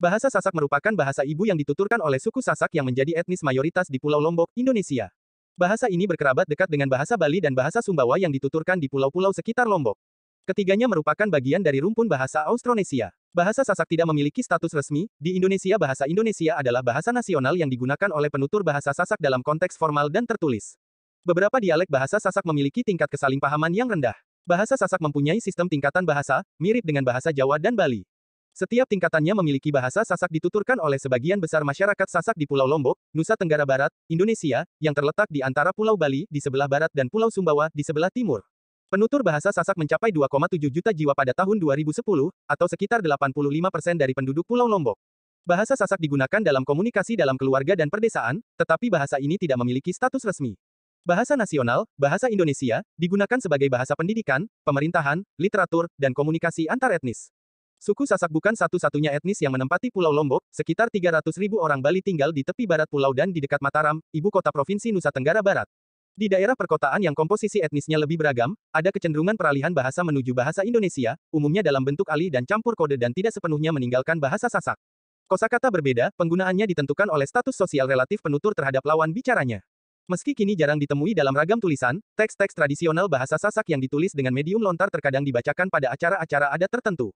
Bahasa Sasak merupakan bahasa ibu yang dituturkan oleh suku Sasak yang menjadi etnis mayoritas di Pulau Lombok, Indonesia. Bahasa ini berkerabat dekat dengan bahasa Bali dan bahasa Sumbawa yang dituturkan di pulau-pulau sekitar Lombok. Ketiganya merupakan bagian dari rumpun bahasa Austronesia. Bahasa Sasak tidak memiliki status resmi, di Indonesia bahasa Indonesia adalah bahasa nasional yang digunakan oleh penutur bahasa Sasak dalam konteks formal dan tertulis. Beberapa dialek bahasa Sasak memiliki tingkat kesalingpahaman yang rendah. Bahasa Sasak mempunyai sistem tingkatan bahasa, mirip dengan bahasa Jawa dan Bali. Setiap tingkatannya memiliki bahasa Sasak dituturkan oleh sebagian besar masyarakat Sasak di Pulau Lombok, Nusa Tenggara Barat, Indonesia, yang terletak di antara Pulau Bali di sebelah barat dan Pulau Sumbawa di sebelah timur. Penutur bahasa Sasak mencapai 2,7 juta jiwa pada tahun 2010, atau sekitar 85 persen dari penduduk Pulau Lombok. Bahasa Sasak digunakan dalam komunikasi dalam keluarga dan perdesaan, tetapi bahasa ini tidak memiliki status resmi. Bahasa nasional, bahasa Indonesia, digunakan sebagai bahasa pendidikan, pemerintahan, literatur, dan komunikasi antar etnis. Suku Sasak bukan satu-satunya etnis yang menempati Pulau Lombok, sekitar 300 ribu orang Bali tinggal di tepi barat pulau dan di dekat Mataram, ibu kota Provinsi Nusa Tenggara Barat. Di daerah perkotaan yang komposisi etnisnya lebih beragam, ada kecenderungan peralihan bahasa menuju bahasa Indonesia, umumnya dalam bentuk alih dan campur kode dan tidak sepenuhnya meninggalkan bahasa Sasak. Kosakata berbeda, penggunaannya ditentukan oleh status sosial relatif penutur terhadap lawan bicaranya. Meski kini jarang ditemui dalam ragam tulisan, teks-teks tradisional bahasa Sasak yang ditulis dengan medium lontar terkadang dibacakan pada acara-acara adat tertentu.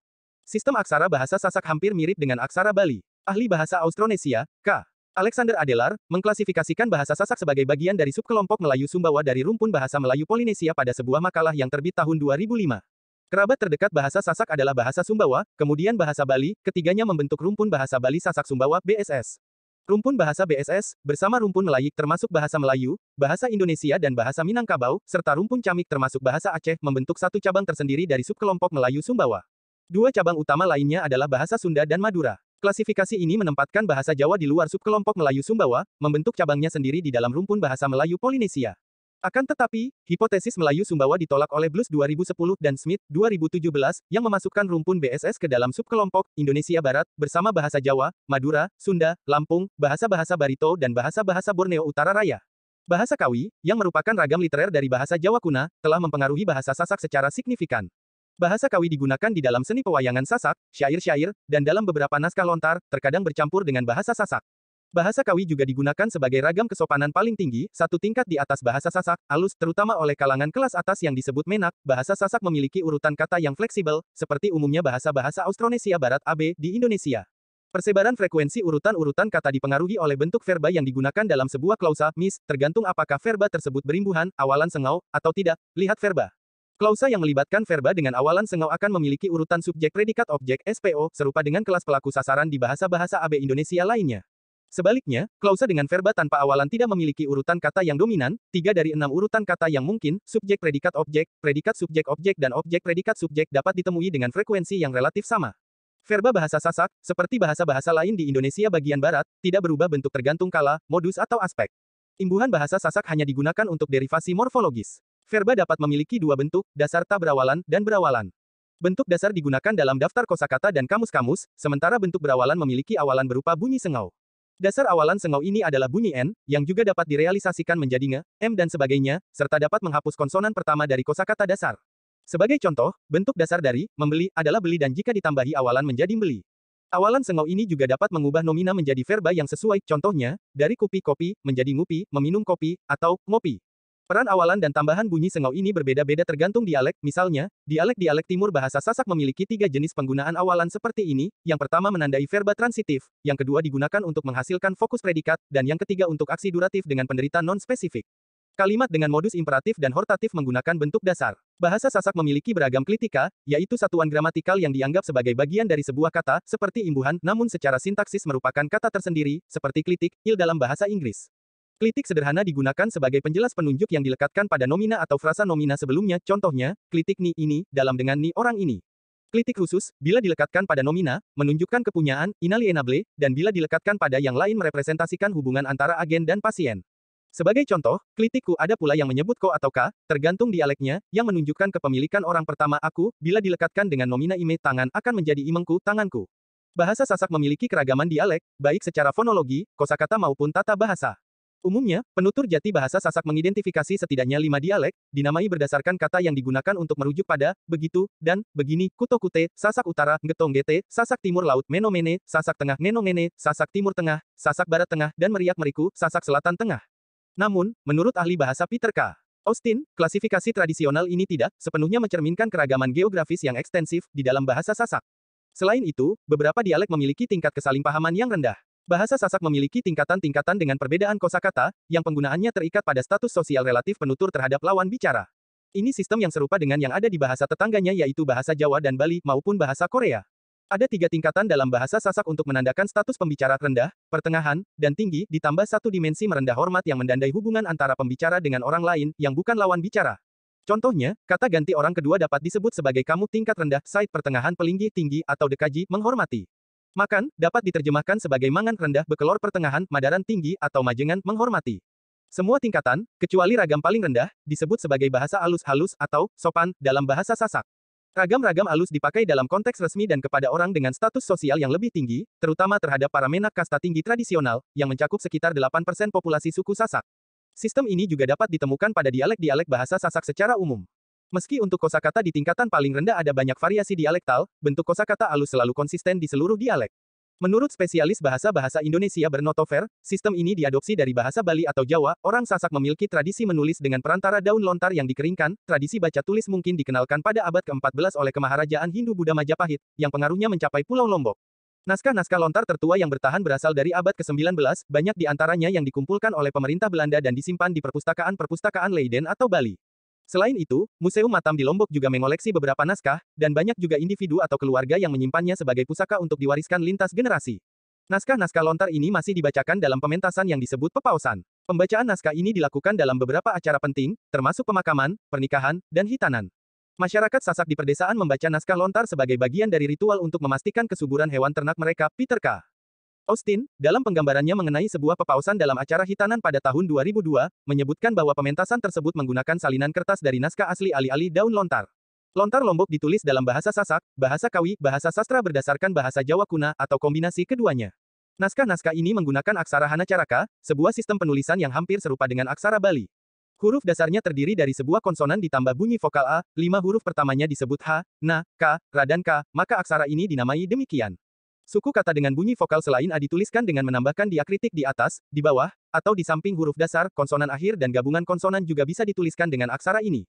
Sistem aksara bahasa Sasak hampir mirip dengan aksara Bali. Ahli bahasa Austronesia, K. Alexander Adelar, mengklasifikasikan bahasa Sasak sebagai bagian dari subkelompok Melayu Sumbawa dari rumpun bahasa Melayu Polinesia pada sebuah makalah yang terbit tahun 2005. Kerabat terdekat bahasa Sasak adalah bahasa Sumbawa, kemudian bahasa Bali, ketiganya membentuk rumpun bahasa Bali Sasak Sumbawa BSS. Rumpun bahasa BSS, bersama rumpun Melayu termasuk bahasa Melayu, bahasa Indonesia dan bahasa Minangkabau, serta rumpun Camik termasuk bahasa Aceh, membentuk satu cabang tersendiri dari subkelompok Melayu Sumbawa. Dua cabang utama lainnya adalah bahasa Sunda dan Madura. Klasifikasi ini menempatkan bahasa Jawa di luar subkelompok Melayu Sumbawa, membentuk cabangnya sendiri di dalam rumpun bahasa Melayu Polinesia. Akan tetapi, hipotesis Melayu Sumbawa ditolak oleh Blues 2010 dan Smith 2017 yang memasukkan rumpun BSS ke dalam subkelompok Indonesia Barat bersama bahasa Jawa, Madura, Sunda, Lampung, bahasa-bahasa Barito dan bahasa-bahasa Borneo Utara Raya. Bahasa Kawi, yang merupakan ragam literer dari bahasa Jawa kuna, telah mempengaruhi bahasa Sasak secara signifikan. Bahasa Kawi digunakan di dalam seni pewayangan Sasak, syair-syair, dan dalam beberapa naskah lontar, terkadang bercampur dengan bahasa Sasak. Bahasa Kawi juga digunakan sebagai ragam kesopanan paling tinggi, satu tingkat di atas bahasa Sasak, alus, terutama oleh kalangan kelas atas yang disebut menak. Bahasa Sasak memiliki urutan kata yang fleksibel, seperti umumnya bahasa-bahasa Austronesia Barat AB di Indonesia. Persebaran frekuensi urutan-urutan kata dipengaruhi oleh bentuk verba yang digunakan dalam sebuah klausa, mis, tergantung apakah verba tersebut berimbuhan, awalan sengau, atau tidak. Lihat verba. Klausa yang melibatkan verba dengan awalan sengau akan memiliki urutan subjek predikat objek SPO, serupa dengan kelas pelaku sasaran di bahasa-bahasa AB Indonesia lainnya. Sebaliknya, klausa dengan verba tanpa awalan tidak memiliki urutan kata yang dominan, tiga dari enam urutan kata yang mungkin, subjek predikat objek, predikat subjek objek dan objek predikat subjek dapat ditemui dengan frekuensi yang relatif sama. Verba bahasa Sasak, seperti bahasa-bahasa lain di Indonesia bagian barat, tidak berubah bentuk tergantung kala, modus atau aspek. Imbuhan bahasa Sasak hanya digunakan untuk derivasi morfologis. Verba dapat memiliki dua bentuk, dasar tak berawalan, dan berawalan. Bentuk dasar digunakan dalam daftar kosakata dan kamus-kamus, sementara bentuk berawalan memiliki awalan berupa bunyi sengau. Dasar awalan sengau ini adalah bunyi N, yang juga dapat direalisasikan menjadi nge, M dan sebagainya, serta dapat menghapus konsonan pertama dari kosakata dasar. Sebagai contoh, bentuk dasar dari, membeli, adalah beli dan jika ditambahi awalan menjadi beli. Awalan sengau ini juga dapat mengubah nomina menjadi verba yang sesuai, contohnya, dari kupi kopi, menjadi ngupi, meminum kopi, atau ngopi. Peran awalan dan tambahan bunyi sengau ini berbeda-beda tergantung dialek, misalnya, dialek-dialek timur bahasa Sasak memiliki tiga jenis penggunaan awalan seperti ini, yang pertama menandai verba transitif, yang kedua digunakan untuk menghasilkan fokus predikat, dan yang ketiga untuk aksi duratif dengan penderita non-spesifik. Kalimat dengan modus imperatif dan hortatif menggunakan bentuk dasar. Bahasa Sasak memiliki beragam klitika, yaitu satuan gramatikal yang dianggap sebagai bagian dari sebuah kata, seperti imbuhan, namun secara sintaksis merupakan kata tersendiri, seperti klitik, il dalam bahasa Inggris. Klitik sederhana digunakan sebagai penjelas penunjuk yang dilekatkan pada nomina atau frasa nomina sebelumnya, contohnya, klitik ni ini, dalam dengan ni orang ini. Klitik khusus, bila dilekatkan pada nomina, menunjukkan kepunyaan, inalienable, dan bila dilekatkan pada yang lain merepresentasikan hubungan antara agen dan pasien. Sebagai contoh, klitikku ada pula yang menyebut ko atau ka, tergantung dialeknya, yang menunjukkan kepemilikan orang pertama aku, bila dilekatkan dengan nomina ime tangan akan menjadi imengku, tanganku. Bahasa Sasak memiliki keragaman dialek, baik secara fonologi, kosakata maupun tata bahasa. Umumnya, penutur jati bahasa Sasak mengidentifikasi setidaknya lima dialek, dinamai berdasarkan kata yang digunakan untuk merujuk pada, begitu, dan, begini, kutokute, Sasak Utara, ngetonggete, Sasak Timur Laut, menomene, Sasak Tengah, nenongene, Sasak Timur Tengah, Sasak Barat Tengah, dan meriak meriku, Sasak Selatan Tengah. Namun, menurut ahli bahasa Peter K. Austin, klasifikasi tradisional ini tidak sepenuhnya mencerminkan keragaman geografis yang ekstensif di dalam bahasa Sasak. Selain itu, beberapa dialek memiliki tingkat kesalingpahaman yang rendah. Bahasa Sasak memiliki tingkatan-tingkatan dengan perbedaan kosakata, yang penggunaannya terikat pada status sosial relatif penutur terhadap lawan bicara. Ini sistem yang serupa dengan yang ada di bahasa tetangganya yaitu bahasa Jawa dan Bali maupun bahasa Korea. Ada tiga tingkatan dalam bahasa Sasak untuk menandakan status pembicara rendah, pertengahan, dan tinggi, ditambah satu dimensi merendah hormat yang mendandai hubungan antara pembicara dengan orang lain yang bukan lawan bicara. Contohnya, kata ganti orang kedua dapat disebut sebagai kamu tingkat rendah, side pertengahan pelinggi tinggi, atau dekaji, menghormati. Makan, dapat diterjemahkan sebagai mangan rendah bekelor pertengahan, madaran tinggi, atau majengan, menghormati. Semua tingkatan, kecuali ragam paling rendah, disebut sebagai bahasa alus halus atau sopan dalam bahasa Sasak. Ragam-ragam alus dipakai dalam konteks resmi dan kepada orang dengan status sosial yang lebih tinggi, terutama terhadap para menak kasta tinggi tradisional, yang mencakup sekitar 8% populasi suku Sasak. Sistem ini juga dapat ditemukan pada dialek-dialek bahasa Sasak secara umum. Meski untuk kosakata di tingkatan paling rendah ada banyak variasi dialektal, bentuk kosakata alus selalu konsisten di seluruh dialek. Menurut spesialis bahasa-bahasa Indonesia bernotofer, sistem ini diadopsi dari bahasa Bali atau Jawa, orang Sasak memiliki tradisi menulis dengan perantara daun lontar yang dikeringkan, tradisi baca tulis mungkin dikenalkan pada abad ke-14 oleh Kemaharajaan Hindu-Buddha Majapahit, yang pengaruhnya mencapai Pulau Lombok. Naskah-naskah lontar tertua yang bertahan berasal dari abad ke-19, banyak di antaranya yang dikumpulkan oleh pemerintah Belanda dan disimpan di perpustakaan-perpustakaan Leiden atau Bali. Selain itu, Museum Matam di Lombok juga mengoleksi beberapa naskah, dan banyak juga individu atau keluarga yang menyimpannya sebagai pusaka untuk diwariskan lintas generasi. Naskah-naskah lontar ini masih dibacakan dalam pementasan yang disebut pepausan. Pembacaan naskah ini dilakukan dalam beberapa acara penting, termasuk pemakaman, pernikahan, dan hitanan. Masyarakat Sasak di perdesaan membaca naskah lontar sebagai bagian dari ritual untuk memastikan kesuburan hewan ternak mereka, Peter K. Austin, dalam penggambarannya mengenai sebuah pepausan dalam acara hitanan pada tahun 2002, menyebutkan bahwa pementasan tersebut menggunakan salinan kertas dari naskah asli alih-alih daun lontar. Lontar lombok ditulis dalam bahasa Sasak, bahasa Kawi, bahasa sastra berdasarkan bahasa Jawa kuna atau kombinasi keduanya. Naskah-naskah ini menggunakan aksara Hanacaraka, sebuah sistem penulisan yang hampir serupa dengan aksara Bali. Huruf dasarnya terdiri dari sebuah konsonan ditambah bunyi vokal A, lima huruf pertamanya disebut H, Na, K, Ra dan K, maka aksara ini dinamai demikian. Suku kata dengan bunyi vokal selain A dituliskan dengan menambahkan diakritik di atas, di bawah, atau di samping huruf dasar, konsonan akhir dan gabungan konsonan juga bisa dituliskan dengan aksara ini.